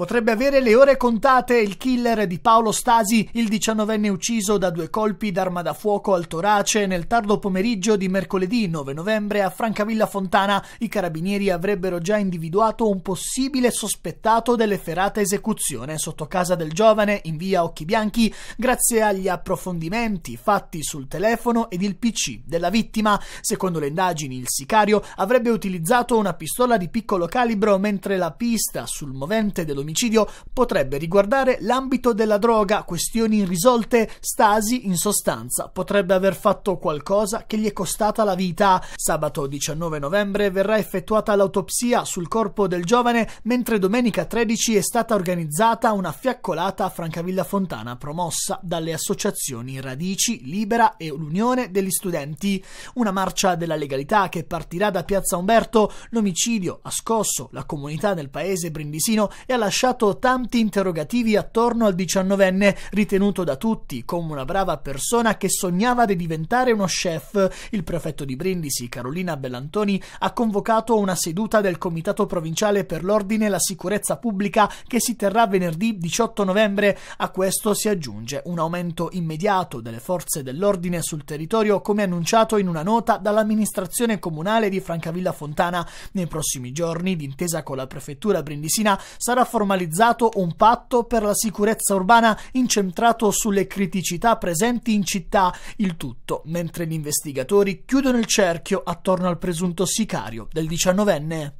Potrebbe avere le ore contate il killer di Paolo Stasi, il diciannovenne ucciso da due colpi d'arma da fuoco al torace nel tardo pomeriggio di mercoledì 9 novembre a Francavilla Fontana. I carabinieri avrebbero già individuato un possibile sospettato dell'efferata esecuzione sotto casa del giovane in via Occhi Bianchi grazie agli approfondimenti fatti sul telefono ed il PC della vittima. Secondo le indagini il sicario avrebbe utilizzato una pistola di piccolo calibro mentre la pista sul movente dell'omicidio femminicidio potrebbe riguardare l'ambito della droga, questioni irrisolte, Stasi in sostanza potrebbe aver fatto qualcosa che gli è costata la vita. Sabato 19 novembre verrà effettuata l'autopsia sul corpo del giovane, mentre domenica 13 è stata organizzata una fiaccolata a Francavilla Fontana promossa dalle associazioni Radici, Libera e l'Unione degli Studenti. Una marcia della legalità che partirà da Piazza Umberto, l'omicidio ha scosso la comunità del paese brindisino e ha lasciato lasciato tanti interrogativi attorno al diciannovenne, ritenuto da tutti come una brava persona che sognava di diventare uno chef. Il prefetto di Brindisi, Carolina Bellantoni, ha convocato una seduta del Comitato Provinciale per l'Ordine e la Sicurezza Pubblica che si terrà venerdì 18 novembre. A questo si aggiunge un aumento immediato delle forze dell'ordine sul territorio, come annunciato in una nota dall'amministrazione comunale di Francavilla Fontana. Nei prossimi giorni, d'intesa con la prefettura brindisina, sarà formata formalizzato un patto per la sicurezza urbana incentrato sulle criticità presenti in città, il tutto mentre gli investigatori chiudono il cerchio attorno al presunto sicario del diciannovenne.